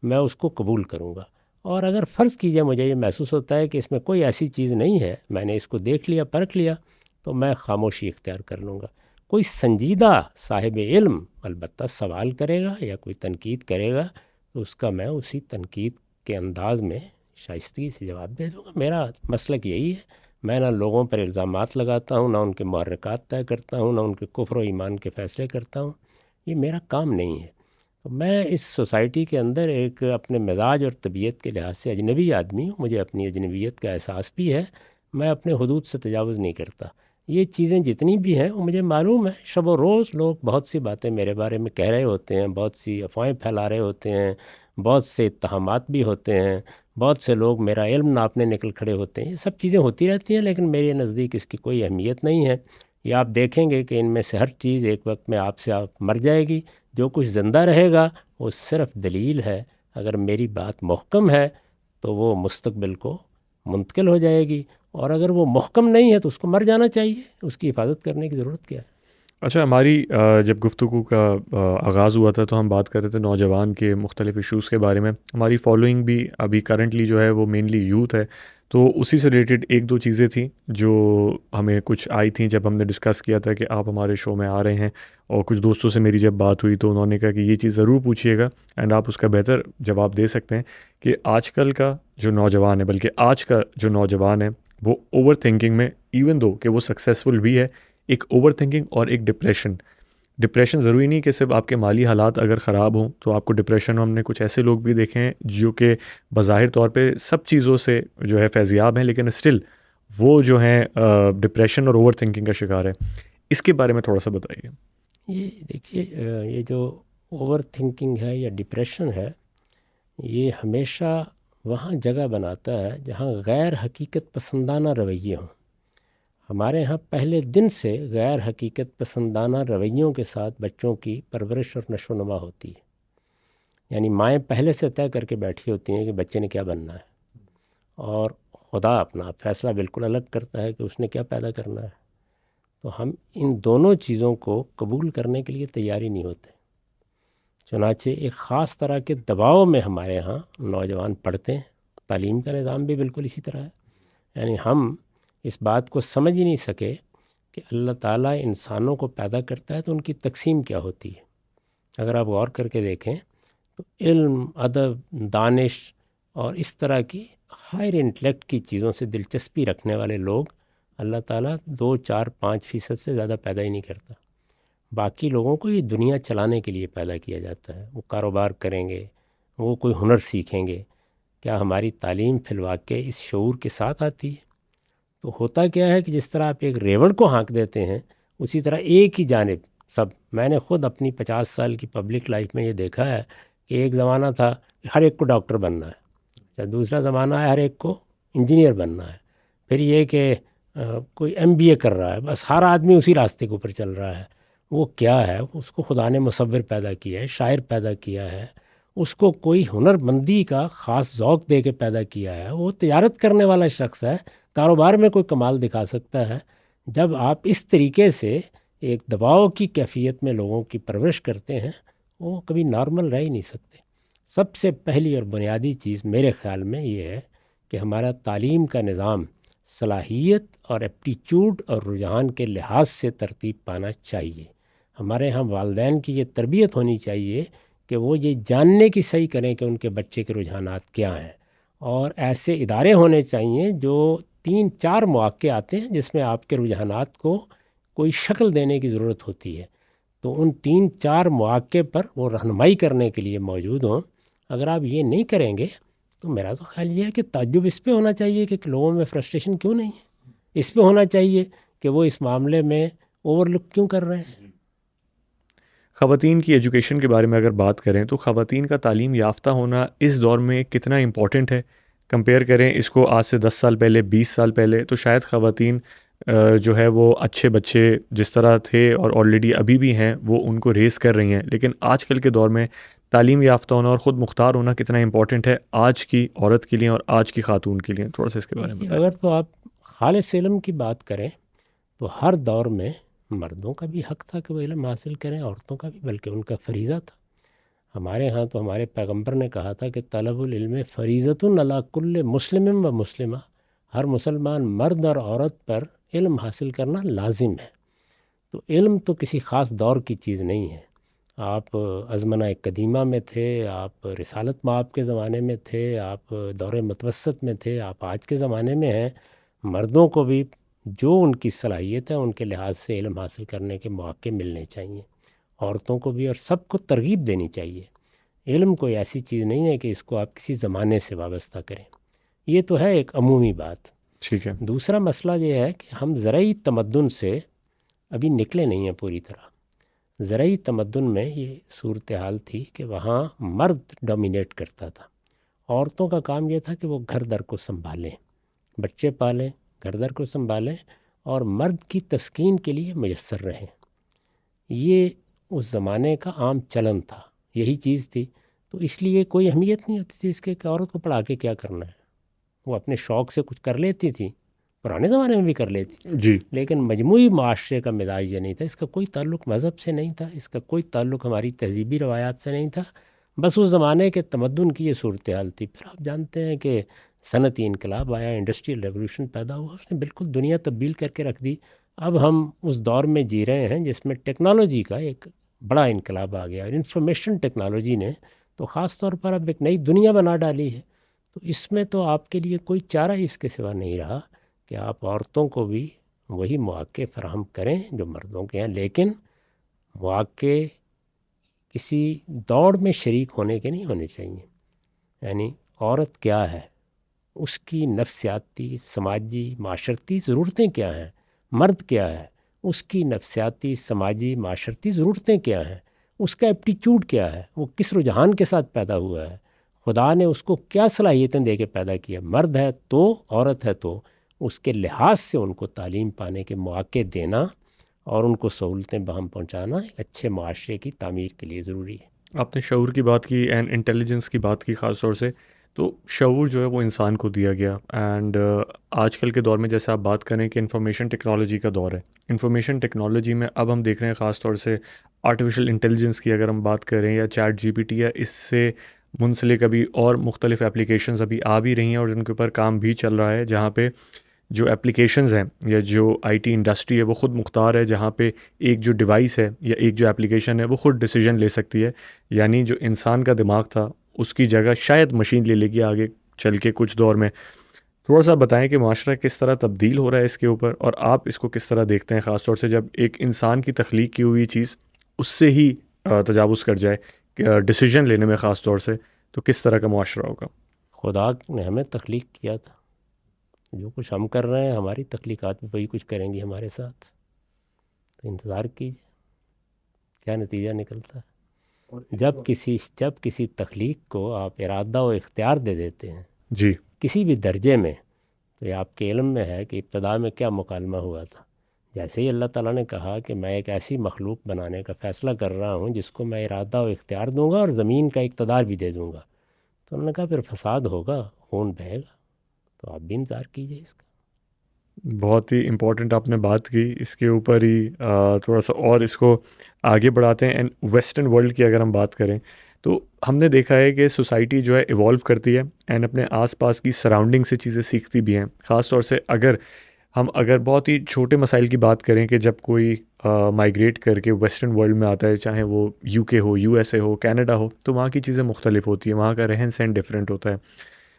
मैं उसको कबूल करूँगा और अगर फ़र्ज़ कीजिए मुझे ये महसूस होता है कि इसमें कोई ऐसी चीज़ नहीं है मैंने इसको देख लिया परख लिया तो मैं खामोशी इख्तियार कर लूँगा कोई संजीदा साहिब इल्म अलबत् सवाल करेगा या कोई तनकीद करेगा तो उसका मैं उसी तनकीद के अंदाज में शाइस्तगी से जवाब दे दूँगा मेरा मसलक यही है मैं ना लोगों पर इल्ज़ाम लगाता हूँ ना उनके महरक तय करता हूँ ना उनके कुफर ईमान के फ़ैसले करता हूँ ये मेरा काम नहीं है तो मैं इस सोसाइटी के अंदर एक अपने मिजाज और तबीयत के लिहाज से अजनबी आदमी हूँ मुझे अपनी अजनबीत का एहसास भी है मैं अपने हदूद से तजावज़ नहीं करता ये चीज़ें जितनी भी हैं वो मुझे मालूम है शब रोज़ लोग बहुत सी बातें मेरे बारे में कह रहे होते हैं बहुत सी अफवाहें फैला रहे होते हैं बहुत से इतहमात भी होते हैं बहुत से लोग मेरा इल्म नापने निकल खड़े होते हैं ये सब चीज़ें होती रहती हैं लेकिन मेरे नज़दीक इसकी कोई अहमियत नहीं है ये आप देखेंगे कि इनमें से हर चीज़ एक वक्त में आपसे आप मर जाएगी जो कुछ ज़िंदा रहेगा वो सिर्फ दलील है अगर मेरी बात महकम है तो वो मुस्तबिल को मुंतकिल हो जाएगी और अगर वो महकम नहीं है तो उसको मर जाना चाहिए उसकी हिफाजत करने की ज़रूरत क्या है अच्छा हमारी जब गुफ्तु का आगाज़ हुआ था तो हम बात कर रहे थे नौजवान के मुख्तलिफ़ इशूज़ के बारे में हमारी फॉलोइंग भी अभी करंटली जो है वो मेनली यूथ है तो उसी से रिलेटेड एक दो चीज़ें थी जो हमें कुछ आई थी जब हमने डिस्कस किया था कि आप हमारे शो में आ रहे हैं और कुछ दोस्तों से मेरी जब बात हुई तो उन्होंने कहा कि ये चीज़ ज़रूर पूछिएगा एंड आप उसका बेहतर जवाब दे सकते हैं कि आजकल का जो नौजवान है बल्कि आज का जो नौजवान है वो ओवर थिंकिंग में इवन दो कि वो सक्सेसफुल भी है एक ओवर थिंकिंग और एक डिप्रेशन डिप्रेशन ज़रूरी नहीं कि सिर्फ आपके माली हालात अगर ख़राब हों तो आपको डिप्रेशन हमने कुछ ऐसे लोग भी देखे हैं जो कि बाहिर तौर पे सब चीज़ों से जो है फैजियाब हैं लेकिन स्टिल वो जो हैं डिप्रेशन और ओवर थिंकिंग का शिकार है इसके बारे में थोड़ा सा बताइए ये देखिए ये जो ओवर थिंकिंग है या डिप्रेशन है ये हमेशा वहाँ जगह बनाता है जहाँ गैर हकीकत पसंदाना रवैये हों हमारे यहाँ पहले दिन से गैर हकीकत पसंदाना रवैयों के साथ बच्चों की परवरिश और नशोनमा होती है यानी माएँ पहले से तय करके बैठी होती हैं कि बच्चे ने क्या बनना है और खुदा अपना फ़ैसला बिल्कुल अलग करता है कि उसने क्या पैदा करना है तो हम इन दोनों चीज़ों को कबूल करने के लिए तैयारी नहीं होते चुनाचे एक ख़ास तरह के दबाव में हमारे यहाँ नौजवान पढ़ते हैं तालीम का निज़ाम भी बिल्कुल इसी तरह है यानी हम इस बात को समझ ही नहीं सके कि अल्लाह ताला इंसानों को पैदा करता है तो उनकी तकसीम क्या होती है अगर आप गौर करके देखें तो इल्म अदब दानिश और इस तरह की हायर इंटेलेक्ट की चीज़ों से दिलचस्पी रखने वाले लोग अल्लाह ताला दो चार पाँच फ़ीसद से ज़्यादा पैदा ही नहीं करता बाकी लोगों को ये दुनिया चलाने के लिए पैदा किया जाता है वो कारोबार करेंगे वो कोई हुनर सीखेंगे क्या हमारी तालीम फिलवा के इस शूर के साथ आती है तो होता क्या है कि जिस तरह आप एक रेवड़ को हाँक देते हैं उसी तरह एक ही जानब सब मैंने खुद अपनी पचास साल की पब्लिक लाइफ में ये देखा है कि एक ज़माना था हर एक को डॉक्टर बनना है या दूसरा ज़माना है हर एक को इंजीनियर बनना है फिर ये कि कोई एम कर रहा है बस हर आदमी उसी रास्ते के ऊपर चल रहा है वो क्या है उसको खुदा ने मुसवर पैदा किया है शायर पैदा किया है उसको कोई हुनरमंदी का ख़ास ओक़ दे के पैदा किया है वो तजारत करने वाला शख्स है कारोबार में कोई कमाल दिखा सकता है जब आप इस तरीके से एक दबाव की कैफियत में लोगों की परवरिश करते हैं वो कभी नॉर्मल रह ही नहीं सकते सबसे पहली और बुनियादी चीज़ मेरे ख़्याल में ये है कि हमारा तालीम का निज़ाम सलाहियत और एप्टीट्यूड और रुझान के लिहाज से तरतीब पाना चाहिए हमारे यहाँ वालदेन की ये तरबियत होनी चाहिए कि वो ये जानने की सही करें कि उनके बच्चे के रुझान क्या हैं और ऐसे इदारे होने चाहिए जो तीन चार मौक़े आते हैं जिसमें आपके रुझान को कोई शक्ल देने की ज़रूरत होती है तो उन तीन चार मौक़े पर वो रहनमाई करने के लिए मौजूद हों अगर आप ये नहीं करेंगे तो मेरा तो ख्याल ये है कि तजुब इस पर होना चाहिए कि लोगों में फ्रस्ट्रेशन क्यों नहीं है इस पर होना चाहिए कि वो इस मामले में ओवरलुक क्यों कर रहे हैं ख़वान की एजुकेशन के बारे में अगर बात करें तो ख़वान का तालीम याफ़्ता होना इस दौर में कितना इम्पोर्टेंट है कंपेयर करें इसको आज से दस साल पहले बीस साल पहले तो शायद ख़वान जो है वो अच्छे बच्चे जिस तरह थे और ऑलरेडी अभी भी हैं वो उनको रेस कर रही हैं लेकिन आजकल के दौर में तालीम याफ़्ता होना और ख़ुद मुख्तार होना कितना इम्पॉटेंट है आज की औरत के लिए और आज की खातून के लिए थोड़ा सा इसके बारे में अगर तो आप खाल सेलम की बात करें तो हर दौर में मर्दों का भी हक था कि वो इलम हासिल करें औरतों का भी बल्कि उनका फरीज़ा था हमारे यहाँ तो हमारे पैगंबर ने कहा था कि तलबिल्म फरीज़त अलाकुल्ल मुस्लिम व मुस्लिम हर मुसलमान मर्द और औरत पर इल्म हासिल करना लाजिम है तो इल्म तो किसी ख़ास दौर की चीज़ नहीं है आप अजमना कदीमा में थे आप रिसालत माप के ज़माने में थे आप दौरे मतवसत में थे आप आज के ज़माने में हैं मर्दों को भी जो उनकी सलाहियत है उनके लिहाज से इल्म हासिल करने के मौके मिलने चाहिए औरतों को भी और सबको तरगीब देनी चाहिए इल्म कोई ऐसी चीज़ नहीं है कि इसको आप किसी ज़माने से वाबस्ता करें ये तो है एक अमूमी बात ठीक है दूसरा मसला ये है कि हम ज़रूरी तमदन से अभी निकले नहीं हैं पूरी तरह ज़रूरी तमदन में ये सूरत हाल थी कि वहाँ मर्द डोमिनेट करता था औरतों का काम यह था कि वो घर दर को संभालें बच्चे पालें गर्दर को संभालें और मर्द की तस्कीन के लिए मैसर रहें ये उस ज़माने का आम चलन था यही चीज़ थी तो इसलिए कोई अहमियत नहीं होती थी इसके कि औरत को पढ़ा के क्या करना है वो अपने शौक़ से कुछ कर लेती थी पुराने ज़माने में भी कर लेती जी लेकिन मजमू माशरे का मिजाज ये नहीं था इसका कोई ताल्लुक मज़हब से नहीं था इसका कोई ताल्लुक हमारी तहजीबी रवायात से नहीं था बस उस ज़माने के तमदन की ये सूरत हाल थी फिर आप जानते हैं कि सनती इनकलाब आया इंडस्ट्रियल रेवोल्यूशन पैदा हुआ उसने बिल्कुल दुनिया तब्दील करके रख दी अब हम उस दौर में जी रहे हैं जिसमें टेक्नोलॉजी का एक बड़ा इनकलाब आ गया और इन्फॉर्मेशन टेक्नोलॉजी ने तो ख़ास तौर पर अब एक नई दुनिया बना डाली है तो इसमें तो आपके लिए कोई चारा ही इसके सिवा नहीं रहा कि आप औरतों को भी वही मौक़े फराहम करें जो मर्दों के हैं लेकिन मौक़े किसी दौड़ में शरीक होने के नहीं होने चाहिए यानी औरत क्या है उसकी नफ्सियाती समाजी माशरती ज़रूरतें क्या हैं मर्द क्या है उसकी नफ्सियाती समाजी माशरती ज़रूरतें क्या हैं उसका एप्टीट्यूड क्या है वो किस रुझान के साथ पैदा हुआ है खुदा ने उसको क्या सलाहियतें दे के पैदा किया मर्द है तो औरत है तो उसके लिहाज से उनको तालीम पाने के मौक़े देना और उनको सहूलतें बहम पहुँचाना एक अच्छे माशरे की तमीर के लिए ज़रूरी है आपने शूर की बात की एंड इंटेलिजेंस की बात की ख़ास तौर से तो शूर जो है वो इंसान को दिया गया एंड uh, आजकल के दौर में जैसे आप बात करें कि इंफॉर्मेशन टेक्नोलॉजी का दौर है इंफॉर्मेशन टेक्नोलॉजी में अब हम देख रहे हैं ख़ास तौर से आर्टिफिशियल इंटेलिजेंस की अगर हम बात करें या चैट जीपीटी या इससे मुंसलिक अभी और मुख्तलिफ एप्लीकेशन अभी आ भी रही हैं और जिनके ऊपर काम भी चल रहा है जहाँ पे जो एप्लीकेशंस हैं या जो आईटी इंडस्ट्री है वो ख़ुद मुख्तार है जहाँ पे एक जो डिवाइस है या एक जो एप्लीकेशन है वो ख़ुद डिसीजन ले सकती है यानी जो इंसान का दिमाग था उसकी जगह शायद मशीन ले लेगी आगे चल के कुछ दौर में थोड़ा सा बताएं कि माशरा किस तरह तब्दील हो रहा है इसके ऊपर और आप इसको किस तरह देखते हैं ख़ास तौर से जब एक इंसान की तख्लीक की हुई चीज़ उससे ही तजावज़ कर जाए डिसीजन लेने में ख़ास तौर से तो किस तरह का माशरा होगा खुदा ने हमें तख्लीक किया था जो कुछ हम कर रहे हैं हमारी तख्लीक भी वही कुछ करेंगी हमारे साथ तो इंतज़ार कीजिए क्या नतीजा निकलता है जब किसी जब किसी तख्लीक को आप इरादा और इख्तियार दे देते हैं जी किसी भी दर्जे में तो ये आपके इल्म में है कि इब्तदा में क्या मुकालमा हुआ था जैसे ही अल्लाह ताला ने कहा कि मैं एक ऐसी मखलूक बनाने का फ़ैसला कर रहा हूँ जिसको मैं इरादा और इख्तियार दूँगा और ज़मीन का इकतदार भी दे दूँगा तो उन्होंने कहा फिर फसाद होगा खून बहेगा तो आप भी इंतज़ार कीजिए इसका बहुत ही इम्पोर्टेंट आपने बात की इसके ऊपर ही थोड़ा सा और इसको आगे बढ़ाते हैं एंड वेस्टर्न वर्ल्ड की अगर हम बात करें तो हमने देखा है कि सोसाइटी जो है इवॉल्व करती है एंड अपने आसपास की सराउंडिंग से चीज़ें सीखती भी हैं ख़ास तौर से अगर हम अगर बहुत ही छोटे मसाइल की बात करें कि जब कोई माइग्रेट करके वेस्टर्न वर्ल्ड में आता है चाहे वो यूके हो यूएसए हो कनाडा हो तो वहाँ की चीज़ें मुख्तलिफ होती हैं वहाँ का रहन सहन डिफरेंट होता है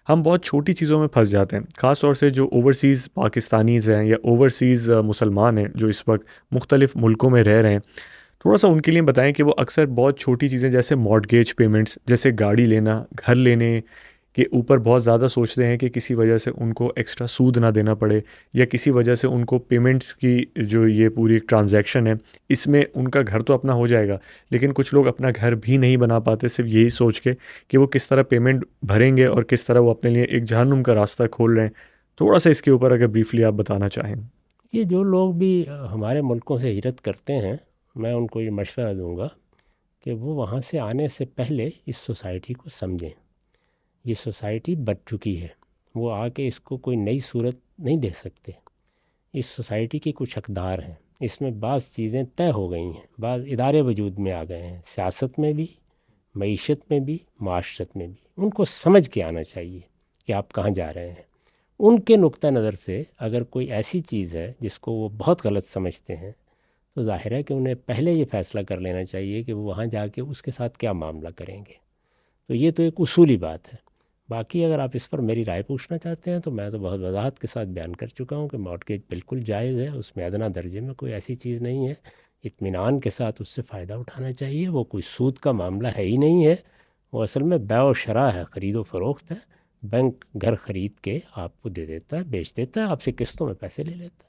हम बहुत छोटी चीज़ों में फंस जाते हैं ख़ास तौर से जो ओवरसीज़ पाकिस्तानीज़ हैं या ओवरसीज़ मुसलमान हैं जो इस वक्त मुख्तलिफ़ मुल्कों में रह रहे हैं थोड़ा सा उनके लिए बताएं कि वो अक्सर बहुत छोटी चीज़ें जैसे मॉडगेज पेमेंट्स जैसे गाड़ी लेना घर लेने के ऊपर बहुत ज़्यादा सोचते हैं कि किसी वजह से उनको एक्स्ट्रा सूद ना देना पड़े या किसी वजह से उनको पेमेंट्स की जो ये पूरी ट्रांजैक्शन है इसमें उनका घर तो अपना हो जाएगा लेकिन कुछ लोग अपना घर भी नहीं बना पाते सिर्फ यही सोच के कि वो किस तरह पेमेंट भरेंगे और किस तरह वो अपने लिए एक जहनुम का रास्ता खोल रहे हैं थोड़ा सा इसके ऊपर अगर ब्रीफली आप बताना चाहें ये जो लोग भी हमारे मुल्कों से हिजरत करते हैं मैं उनको ये मशवरा दूँगा कि वो वहाँ से आने से पहले इस सोसाइटी को समझें ये सोसाइटी बच चुकी है वो आके इसको कोई नई सूरत नहीं दे सकते इस सोसाइटी के कुछ हकदार हैं इसमें बाज़ चीज़ें तय हो गई हैं बाद इदारे वजूद में आ गए हैं सियासत में भी मीशत में भी माशरत में भी उनको समझ के आना चाहिए कि आप कहाँ जा रहे हैं उनके नुक़ नज़र से अगर कोई ऐसी चीज़ है जिसको वो बहुत गलत समझते हैं तो ज़ाहिर है कि उन्हें पहले ये फ़ैसला कर लेना चाहिए कि वो वहाँ जाके उसके साथ क्या मामला करेंगे तो ये तो एक उसूली बात है बाकी अगर आप इस पर मेरी राय पूछना चाहते हैं तो मैं तो बहुत वजाहत के साथ बयान कर चुका हूँ कि मॉडगेज बिल्कुल जायज़ है उसमें अदना दर्जे में कोई ऐसी चीज़ नहीं है इतमान के साथ उससे फ़ायदा उठाना चाहिए वो कोई सूद का मामला है ही नहीं है वो असल में बै शरा है ख़रीदो फरोख्त है बैंक घर ख़रीद के आपको दे देता है बेच देता है आपसे किस्तों में पैसे ले लेता है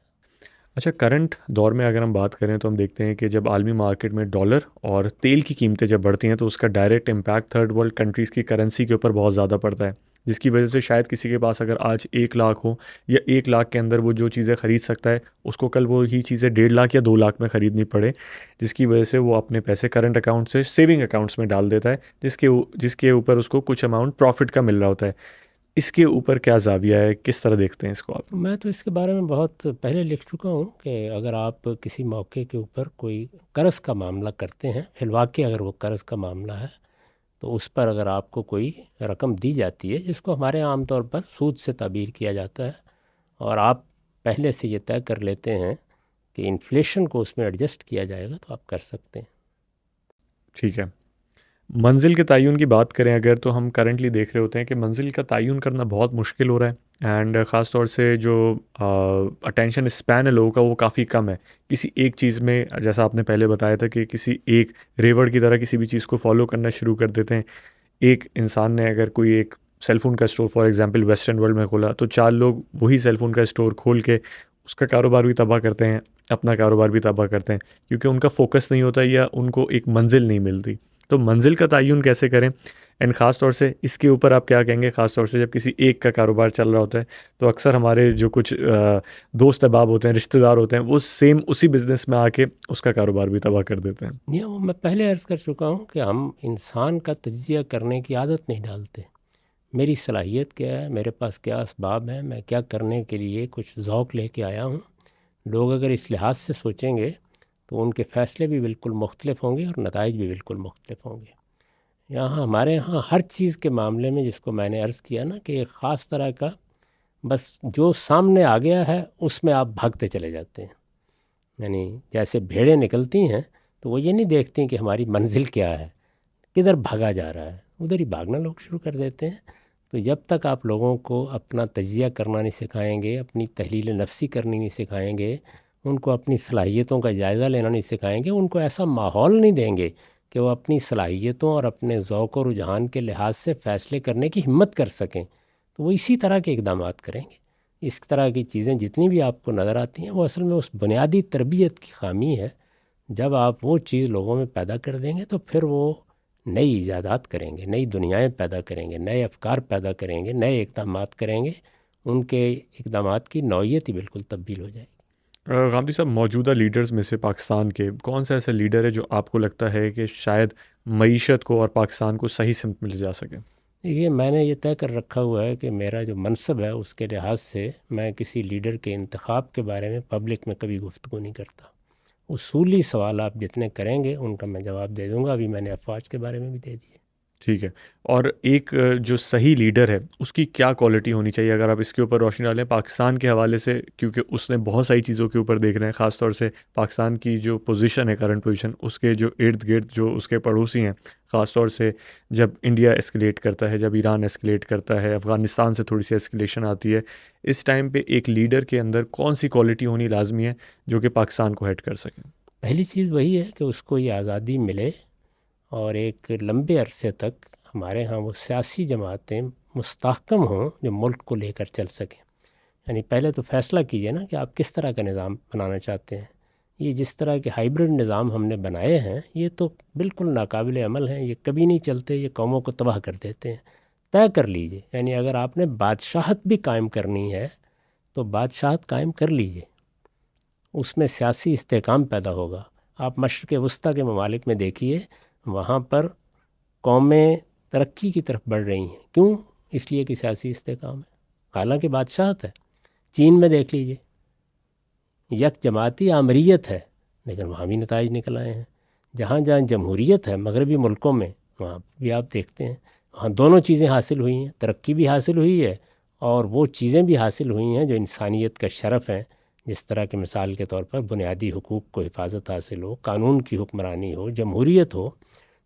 अच्छा करंट दौर में अगर हम बात करें तो हम देखते हैं कि जब आलमी मार्केट में डॉलर और तेल की कीमतें जब बढ़ती हैं तो उसका direct impact third world countries की करेंसी के ऊपर बहुत ज़्यादा पड़ता है जिसकी वजह से शायद किसी के पास अगर आज एक लाख हो या एक लाख के अंदर वो जो चीज़ें ख़रीद सकता है उसको कल वो ही चीज़ें डेढ़ लाख या दो लाख में ख़रीदनी पड़े जिसकी वजह से वो अपने पैसे करंट अकाउंट से सेविंग अकाउंट्स में डाल देता है जिसके जिसके ऊपर उसको कुछ अमाउंट प्रॉफिट का मिल रहा होता है इसके ऊपर क्या जाविया है किस तरह देखते हैं इसको आप मैं तो इसके बारे में बहुत पहले लिख चुका हूँ कि अगर आप किसी मौके के ऊपर कोई कर्ज का मामला करते हैं के अगर वो कर्ज का मामला है तो उस पर अगर आपको कोई रकम दी जाती है जिसको हमारे आम तौर पर सूद से तबीर किया जाता है और आप पहले से ये तय कर लेते हैं कि इन्फ्लेशन को उसमें एडजस्ट किया जाएगा तो आप कर सकते हैं ठीक है मंजिल के तयन की बात करें अगर तो हम करंटली देख रहे होते हैं कि मंजिल का तयन करना बहुत मुश्किल हो रहा है एंड ख़ास तौर से जो अटेंशन स्पैन है लोगों का वो काफ़ी कम है किसी एक चीज़ में जैसा आपने पहले बताया था कि किसी एक रेवड़ की तरह किसी भी चीज़ को फॉलो करना शुरू कर देते हैं एक इंसान ने अगर कोई एक सेलफ़ोन का store for example western world में खोला तो चार लोग वही सेलफ़ोन का स्टोर खोल के उसका कारोबार भी तबाह करते हैं अपना कारोबार भी तबाह करते हैं क्योंकि उनका फोकस नहीं होता या उनको एक मंजिल नहीं मिलती तो मंजिल का तयन कैसे करें एंड ख़ास तौर से इसके ऊपर आप क्या कहेंगे ख़ास तौर से जब किसी एक का कारोबार चल रहा होता है तो अक्सर हमारे जो कुछ दोस्त अहबाब होते हैं रिश्तेदार होते हैं वो सेम उसी बिज़नेस में आके उसका कारोबार भी तबाह कर देते हैं जी हाँ, मैं पहले अर्ज़ कर चुका हूँ कि हम इंसान का तजिया करने की आदत नहीं डालते मेरी सलाहियत क्या है मेरे पास क्या इसबाब है मैं क्या करने के लिए कुछ ओक़ ले कर आया हूँ लोग अगर इस लिहाज से सोचेंगे तो उनके फ़ैसले भी बिल्कुल मुख्तलिफ होंगे और नतज भी बिल्कुल मुख्तलिफ होंगे यहाँ हमारे यहाँ हर चीज़ के मामले में जिसको मैंने अर्ज़ किया ना कि एक ख़ास तरह का बस जो सामने आ गया है उसमें आप भागते चले जाते हैं यानी जैसे भेड़ें निकलती हैं तो वो ये नहीं देखती कि हमारी मंजिल क्या है किधर भागा जा रहा है उधर ही भागना लोग शुरू कर देते हैं तो जब तक आप लोगों को अपना तजिया करना नहीं सिखाएंगे अपनी तहलील नफसी करनी नहीं सिखाएंगे उनको अपनी सलाहियतों का जायज़ा लेना नहीं सिखाएंगे उनको ऐसा माहौल नहीं देंगे कि वो अपनी सलाहियतों और अपने ओक़ और रुझान के लिहाज से फ़ैसले करने की हिम्मत कर सकें तो वो इसी तरह के इकदाम करेंगे इस तरह की चीज़ें जितनी भी आपको नज़र आती हैं वो असल में उस बुनियादी तरबियत की खामी है जब आप वो चीज़ लोगों में पैदा कर देंगे तो फिर वो नई ईजादात करेंगे नई दुनियाएं पैदा करेंगे नए अफकार पैदा करेंगे नए इकदाम करेंगे उनके इकदाम की नौीयत ही बिल्कुल तब्दील हो जाएगी गांधी साहब मौजूदा लीडर्स में से पाकिस्तान के कौन सा ऐसा लीडर है जो आपको लगता है कि शायद मीशत को और पाकिस्तान को सही सिमत मिल जा सके ये मैंने ये तय कर रखा हुआ है कि मेरा जो मनसब है उसके लिहाज से मैं किसी लीडर के इंतखब के बारे में पब्लिक में कभी गुफ्तु नहीं करता उसूली सवाल आप जितने करेंगे उनका मैं जवाब दे दूँगा अभी मैंने अफवाज के बारे में भी दे दिए ठीक है और एक जो सही लीडर है उसकी क्या क्वालिटी होनी चाहिए अगर आप इसके ऊपर रोशनी डालें पाकिस्तान के हवाले से क्योंकि उसने बहुत सारी चीज़ों के ऊपर देख रहे हैं ख़ासतौर से पाकिस्तान की जो पोजीशन है करंट पोजीशन उसके जो इर्द गिर्द जो उसके पड़ोसी हैं ख़ासतौर से जब इंडिया एस्केलेट करता है जब ईरान एस्केलेट करता है अफ़गानिस्तान से थोड़ी सी एस्केलेशन आती है इस टाइम पर एक लीडर के अंदर कौन सी क्वालिटी होनी लाजमी है जो कि पाकिस्तान को हेड कर सकें पहली चीज़ वही है कि उसको ये आज़ादी मिले और एक लंबे अरसे तक हमारे यहाँ वो सियासी जमातें मुस्तकम हों जो मुल्क को लेकर चल सकें यानी पहले तो फ़ैसला कीजिए ना कि आप किस तरह का निज़ाम बनाना चाहते हैं ये जिस तरह के हाइब्रिड निज़ाम हमने बनाए हैं ये तो बिल्कुल नाकबिल अमल हैं ये कभी नहीं चलते ये कौमों को तबाह कर देते हैं तय कर लीजिए यानी अगर आपने बादशाहत भी कायम करनी है तो बादशाहत कायम कर लीजिए उसमें सियासी इसकाम पैदा होगा आप मशरक़ वस्ती के ममालिक में देखिए वहाँ पर कौमें तरक्की की तरफ बढ़ रही हैं क्यों इसलिए कि सियासी इस्तेकाम है हालांकि बादशाहत है चीन में देख लीजिए यक जमाती आमरीत है लेकिन वहाँ भी नतज निकल आए हैं जहाँ जहाँ जमहूरीत है मगरबी मुल्कों में वहाँ भी आप देखते हैं वहाँ दोनों चीज़ें हासिल हुई हैं तरक्की भी हासिल हुई है और वो चीज़ें भी हासिल हुई हैं जो इंसानियत का शरफ़ हैं जिस तरह के मिसाल के तौर पर बुनियादी हकूक़ को हिफाजत हासिल हो कानून की हुक्मरानी हो जमहूरीत हो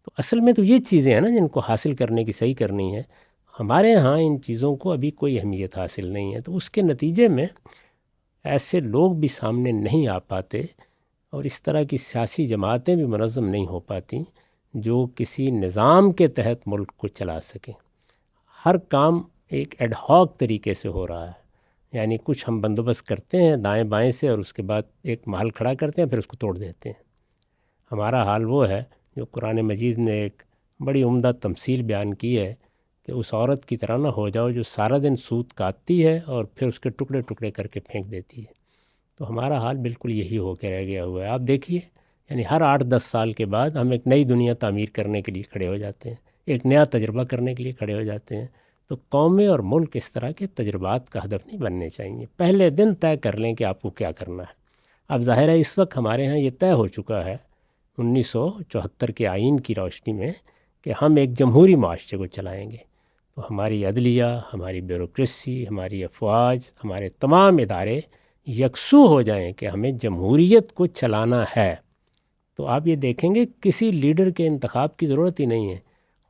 तो असल में तो ये चीज़ें हैं ना जिनको हासिल करने की सही करनी है हमारे यहाँ इन चीज़ों को अभी कोई अहमियत हासिल नहीं है तो उसके नतीजे में ऐसे लोग भी सामने नहीं आ पाते और इस तरह की सियासी जमातें भी मनज़म नहीं हो पाती जो किसी निज़ाम के तहत मुल्क को चला सकें हर काम एक एडहॉक तरीके से हो रहा है यानी कुछ हम बंदोबस्त करते हैं दाएं बाएं से और उसके बाद एक महल खड़ा करते हैं फिर उसको तोड़ देते हैं हमारा हाल वो है जो कुरान मजीद ने एक बड़ी उम्दा तमसील बयान की है कि उस औरत की तरह ना हो जाओ जो सारा दिन सूत काटती है और फिर उसके टुकड़े टुकड़े करके फेंक देती है तो हमारा हाल बिल्कुल यही होकर रह गया हुआ है आप देखिए यानी हर आठ दस साल के बाद हम एक नई दुनिया तामीर करने के लिए खड़े हो जाते हैं एक नया तजर्बा करने के लिए खड़े हो जाते हैं तो कौमें और मुल्क इस तरह के तजुर्बात का हदफ नहीं बनने चाहिए पहले दिन तय कर लें कि आपको क्या करना है अब ज़ाहिर है इस वक्त हमारे यहाँ ये तय हो चुका है 1974 के आइन की रोशनी में कि हम एक जमहूरी माशरे को चलाएँगे तो हमारी अदलिया हमारी ब्यूरोसी हमारी अफवाज हमारे तमाम इदारे यकसू हो जाएँ कि हमें जमहूरीत को चलाना है तो आप ये देखेंगे किसी लीडर के इंतखब की ज़रूरत ही नहीं है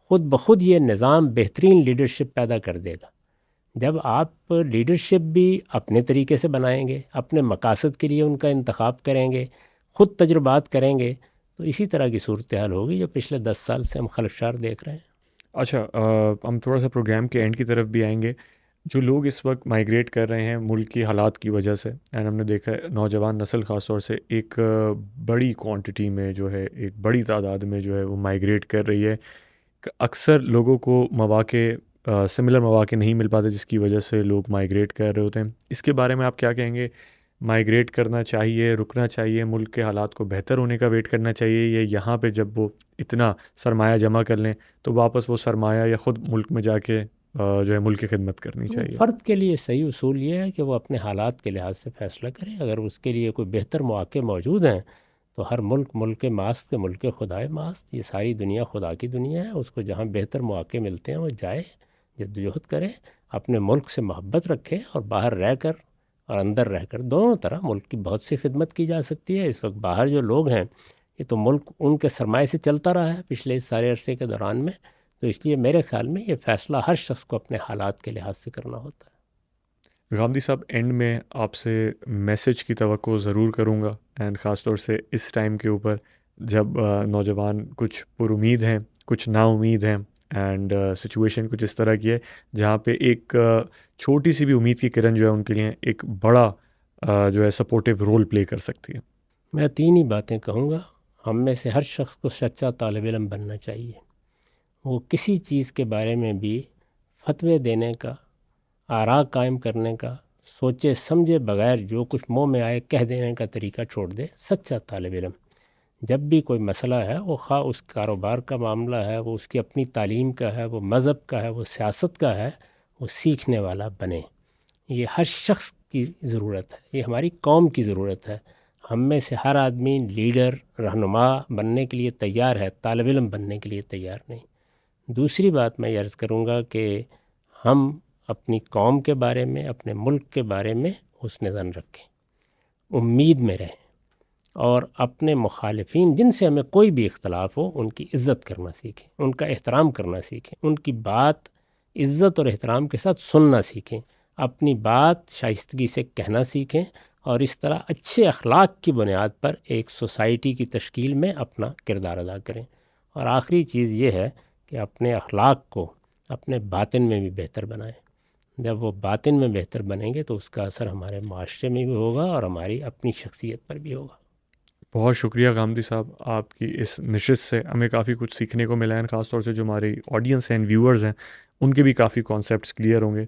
ख़ुद ब खुद ये निज़ाम बेहतरीन लीडरशिप पैदा कर देगा जब आप लीडरशिप भी अपने तरीके से बनाएंगे अपने मकासद के लिए उनका इंतखब करेंगे ख़ुद तजुर्बात करेंगे तो इसी तरह की सूरत हाल होगी जो पिछले दस साल से हम खलफशार देख रहे हैं अच्छा आ, हम थोड़ा सा प्रोग्राम के एंड की तरफ भी आएंगे जो लोग इस वक्त माइग्रेट कर रहे हैं मुल्क की हालात की वजह से एंड हमने देखा है नौजवान नस्ल ख़ास तौर से एक बड़ी क्वांटिटी में जो है एक बड़ी तादाद में जो है वो माइग्रेट कर रही है अक्सर लोगों को मौाक़े सिमिलर मौाक़े नहीं मिल पाते जिसकी वजह से लोग माइग्रेट कर रहे होते हैं इसके बारे में आप क्या कहेंगे माइग्रेट करना चाहिए रुकना चाहिए मुल्क के हालात को बेहतर होने का वेट करना चाहिए या यहाँ पे जब वो इतना सरमाया जमा कर लें तो वापस वो सरमाया या ख़ुद मुल्क में जाके जो है मुल्क की खिदमत करनी तो चाहिए फ़र्द के लिए सही उसूल ये है कि वो अपने हालात के लिहाज से फ़ैसला करें अगर उसके लिए कोई बेहतर मौक़े मौजूद हैं तो हर मुल्क मुल्क के मास्त के मुल्क खुदाए मास्त ये सारी दुनिया खुदा की दुनिया है उसको जहाँ बेहतर मौक़े मिलते हैं वो जाए जद्दोजहद करे अपने मुल्क से मोहब्बत रखे और बाहर रह कर और अंदर रह कर दोनों तरह मुल्क की बहुत सी खिदमत की जा सकती है इस वक्त बाहर जो लोग हैं ये तो मुल्क उनके सरमाए से चलता रहा है पिछले सारे अरसे के दौरान में तो इसलिए मेरे ख्याल में ये फ़ैसला हर शख्स को अपने हालात के लिहाज से करना होता है गांधी साहब एंड में आपसे मैसेज की तो ज़रूर करूँगा एंड ख़ास तौर से इस टाइम के ऊपर जब नौजवान कुछ पुरुद हैं कुछ नाउमीद हैं एंड सिचुएशन कुछ इस तरह की है जहाँ पे एक छोटी सी भी उम्मीद की किरण जो है उनके लिए एक बड़ा जो है सपोर्टिव रोल प्ले कर सकती है मैं तीन ही बातें कहूँगा हम में से हर शख्स को सच्चा तालब इलम बनना चाहिए वो किसी चीज़ के बारे में भी फतवे देने का आरा कायम करने का सोचे समझे बगैर जो कुछ मुंह में आए कह देने का तरीका छोड़ दे सच्चा तालब इलम जब भी कोई मसला है वो खा उस कारोबार का मामला है वो उसकी अपनी तालीम का है वो मज़हब का है वो सियासत का है वो सीखने वाला बने ये हर शख्स की ज़रूरत है ये हमारी कौम की ज़रूरत है हम में से हर आदमी लीडर रहनुमा बनने के लिए तैयार है तालब इलम बनने के लिए तैयार नहीं दूसरी बात मैं अर्ज़ करूँगा कि हम अपनी कौम के बारे में अपने मुल्क के बारे में उसने जन रखें उम्मीद में रहें और अपने मुखालफी जिनसे हमें कोई भी इख्तलाफ हो उनकी इज़्ज़त करना सीखें उनका एहतराम करना सीखें उनकी बात इज़्ज़त और एहतराम के साथ सुनना सीखें अपनी बात शाइस्तगी से कहना सीखें और इस तरह अच्छे अखलाक की बुनियाद पर एक सोसाइटी की तश्कील में अपना किरदार अदा करें और आखिरी चीज़ ये है कि अपने अखलाक को अपने बातिन में भी बेहतर बनाएं जब वो बातिन में बेहतर बनेंगे तो उसका असर हमारे माशरे में भी होगा और हमारी अपनी शख्सियत पर भी होगा बहुत शुक्रिया गांधी साहब आपकी इस नशस्त से हमें काफ़ी कुछ सीखने को मिला है ख़ासतौर से जो हमारी ऑडियंस हैं व्यूअर्स हैं उनके भी काफ़ी कॉन्सेप्ट क्लियर होंगे